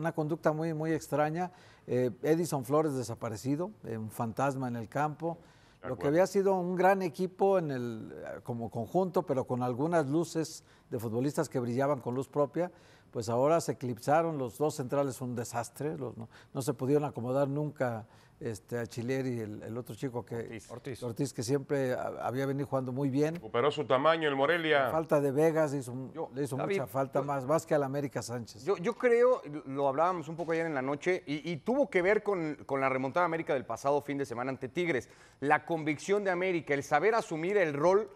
una conducta muy, muy extraña. Eh, Edison Flores desaparecido, un fantasma en el campo. Lo que había sido un gran equipo en el, eh, como conjunto, pero con algunas luces de futbolistas que brillaban con luz propia, pues ahora se eclipsaron, los dos centrales un desastre, los, no se pudieron acomodar nunca este, Achiller y el, otro chico que Ortiz. Ortiz. que siempre había venido jugando muy bien. Recuperó su tamaño el Morelia. falta de Vegas le hizo mucha falta más, más que al América Sánchez. Yo, creo, lo hablábamos un poco ayer en la noche, y, tuvo que ver con, la remontada América del pasado fin de semana ante Tigres. La convicción de América, el saber asumir el rol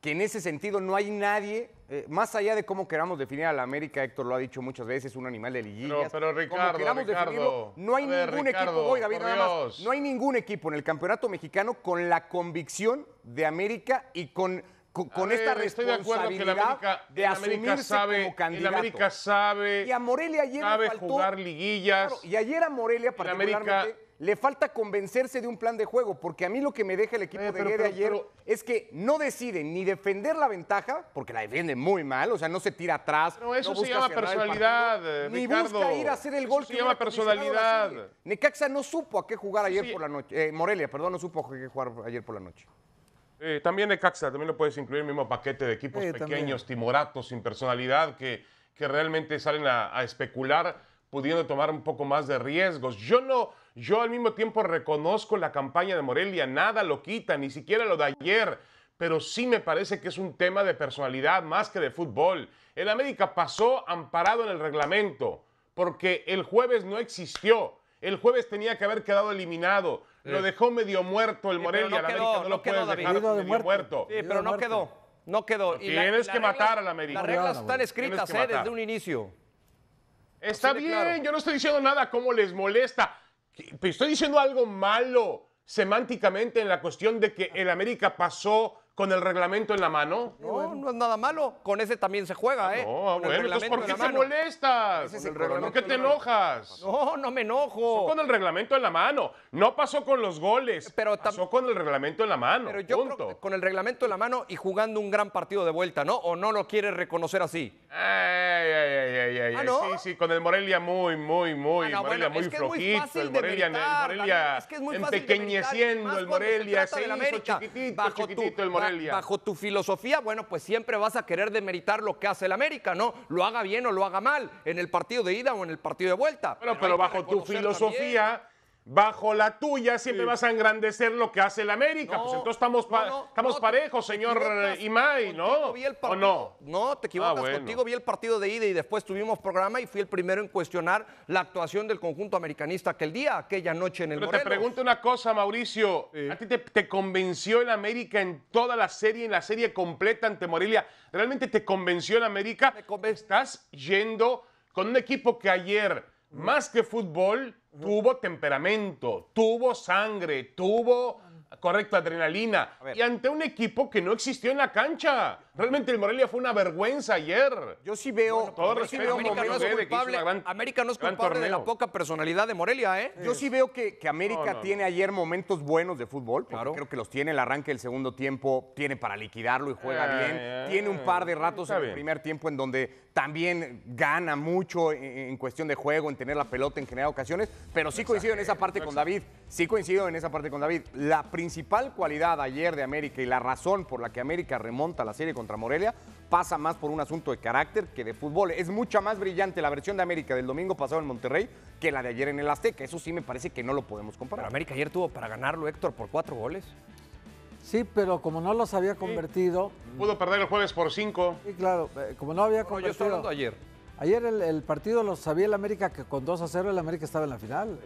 que en ese sentido no hay nadie, eh, más allá de cómo queramos definir a la América, Héctor lo ha dicho muchas veces, es un animal de liguillas. no pero Ricardo, no hay ningún equipo, oiga, bien, no hay ningún equipo en el campeonato mexicano con la convicción de América y con, con, esta responsabilidad de, asumirse sabe, como candidato. La América sabe, y a Morelia ayer sabe jugar liguillas. y ayer a Morelia particularmente le falta convencerse de un plan de juego, porque a mí lo que me deja el equipo eh, de ayer es que no decide ni defender la ventaja, porque la defiende muy mal, o sea, no se tira atrás. No, eso se llama personalidad, eh, Ni busca ir a hacer el gol. Eso se llama personalidad. Necaxa no supo a qué jugar ayer por la noche. Eh, Morelia, perdón, no supo a qué jugar ayer por la noche. también Necaxa, también lo puedes incluir el mismo paquete de equipos pequeños, timoratos, sin personalidad, que, que realmente salen a especular pudiendo tomar un poco más de riesgos. Yo no, yo al mismo tiempo reconozco la campaña de Morelia, nada lo quita, ni siquiera lo de ayer, pero sí me parece que es un tema de personalidad más que de fútbol. El América pasó amparado en el reglamento, porque el jueves no existió. El jueves tenía que haber quedado eliminado. Lo dejó medio muerto el Morelia. América lo quedó, medio muerto. pero no quedó. No quedó. Y tienes que matar al América. Las reglas están escritas eh, desde un inicio. Está bien, yo no estoy diciendo nada como les molesta. Estoy diciendo algo malo semánticamente en la cuestión de que el América pasó con el reglamento en la mano. No, no es nada malo. Con ese también se juega, ¿eh? No, con entonces ¿por qué te molestas? ¿Por qué te enojas? No, no me enojo. Pasó con el reglamento en la mano. No pasó con los goles. Pero pasó con el reglamento en la mano. Pero yo Creo que con el reglamento en la mano y jugando un gran partido de vuelta, ¿no? ¿O no lo quieres reconocer así? Ay, ay, ay, ay. Ah, sí, sí, con el Morelia muy, muy, muy. Ah, Morelia muy es que flojito. el Morelia, el Morelia es que es muy fácil empequeñeciendo. el Morelia se, se hizo chiquitito, chiquitito el Morelia bajo tu filosofía, bueno, pues siempre vas a querer demeritar lo que hace el América, ¿no? Lo haga bien o lo haga mal, en el partido de ida o en el partido de vuelta. pero, bajo tu filosofía bajo la tuya siempre vas a engrandecer lo que hace el América. pues entonces estamos, estamos parejos, señor Imay, ¿no? no? No, te ah, equivocas. Contigo vi el partido de ida y después tuvimos programa y fui el primero en cuestionar la actuación del conjunto americanista aquel día, aquella noche en el Pero te pregunto una cosa, Mauricio. ¿A ti te, convenció el América en toda la serie, en la serie completa ante Morelia? ¿Realmente te convenció el América? Me Estás yendo con un equipo que ayer más que fútbol, tuvo temperamento, tuvo sangre, tuvo correcto, adrenalina y ante un equipo que no existió en la cancha. Realmente el Morelia fue una vergüenza ayer. Yo sí veo, que todo yo América, no es culpable, América no es de la poca personalidad de Morelia, ¿eh? Yo sí veo que, que América tiene ayer momentos buenos de fútbol, claro. creo que los tiene el arranque del segundo tiempo, tiene para liquidarlo y juega eh, bien, eh, tiene un par de ratos en el primer tiempo en donde también gana mucho en, cuestión de juego, en tener la pelota en general ocasiones, pero sí coincido en esa parte con David, sí coincido en esa parte con David. La principal cualidad ayer de América y la razón por la que América remonta la serie contra Morelia pasa más por un asunto de carácter que de fútbol. Es mucha más brillante la versión de América del domingo pasado en Monterrey que la de ayer en el Azteca. Eso sí me parece que no lo podemos comparar. Pero América ayer tuvo para ganarlo, Héctor, por cuatro goles. Sí, pero como no los había convertido. Pudo perder el jueves por cinco. Sí, claro, eh, como no había convertido. No, yo estoy hablando ayer. Ayer el, partido lo sabía el América que con 2 a 0 el América estaba en la final.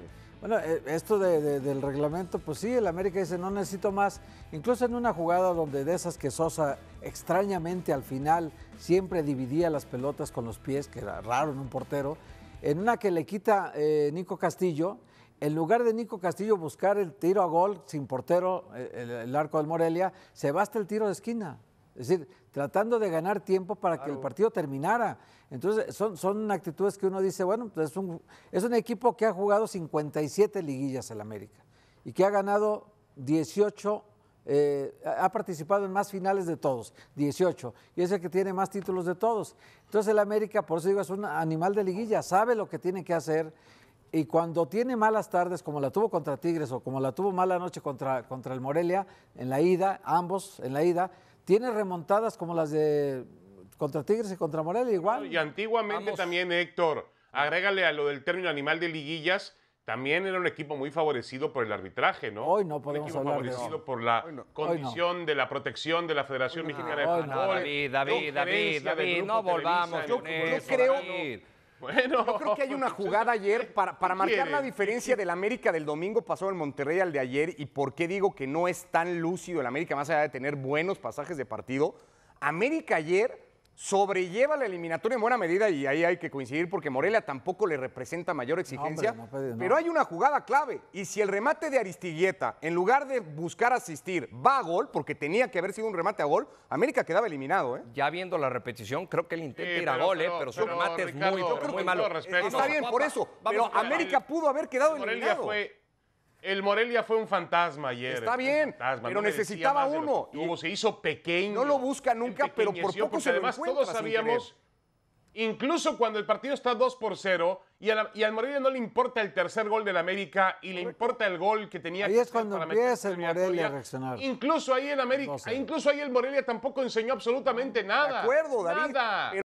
Bueno, eh, esto del reglamento, pues sí, el América dice no necesito más. Incluso en una jugada donde de esas que Sosa extrañamente al final siempre dividía las pelotas con los pies, que era raro en un portero, en una que le quita eh, Nico Castillo, en lugar de Nico Castillo buscar el tiro a gol sin portero, eh, el, el arco del Morelia, se basta el tiro de esquina. Es decir, tratando de ganar tiempo para que el partido terminara. Entonces, son, son actitudes que uno dice, bueno, pues es, un, equipo que ha jugado 57 liguillas en América y que ha ganado 18, eh, ha participado en más finales de todos, 18, y es el que tiene más títulos de todos. Entonces, el América, por eso digo, es un animal de liguilla, sabe lo que tiene que hacer. Y cuando tiene malas tardes, como la tuvo contra Tigres o como la tuvo mala noche contra, contra el Morelia, en la ida, ambos en la ida, tiene remontadas como las de contra Tigres y contra Morelia igual. Y antiguamente también, Héctor, agrégale a lo del término animal de liguillas, también era un equipo muy favorecido por el arbitraje, ¿no? Hoy no podemos un equipo favorecido por la condición de la protección de la Federación Mexicana de Fútbol. David, David, David, David, no volvamos. Yo, creo yo creo que hay una jugada ayer para, para marcar la diferencia del América del domingo pasado en Monterrey al de ayer y por qué digo que no es tan lúcido el América, más allá de tener buenos pasajes de partido. América ayer sobrelleva la eliminatoria en buena medida y ahí hay que coincidir porque Morelia tampoco le representa mayor exigencia. Pero hay una jugada clave y si el remate de Aristigueta, en lugar de buscar asistir, va a gol, porque tenía que haber sido un remate a gol, América quedaba eliminado. ¿eh? Ya viendo la repetición, creo que él intenta ir a gol, ¿eh? pero, su remate es muy, malo. Está bien, por eso. pero América pudo haber quedado eliminado. El Morelia fue un fantasma ayer. Está bien, pero necesitaba uno. Hubo, se hizo pequeño. No lo busca nunca, pero por poco se además todos sabíamos, incluso cuando el partido está 2 por 0 y, al Morelia no le importa el tercer gol del América y le importa el gol que tenía. Ahí es cuando empieza el Morelia a reaccionar. Incluso ahí en América, incluso ahí el Morelia tampoco enseñó absolutamente nada. De acuerdo, David.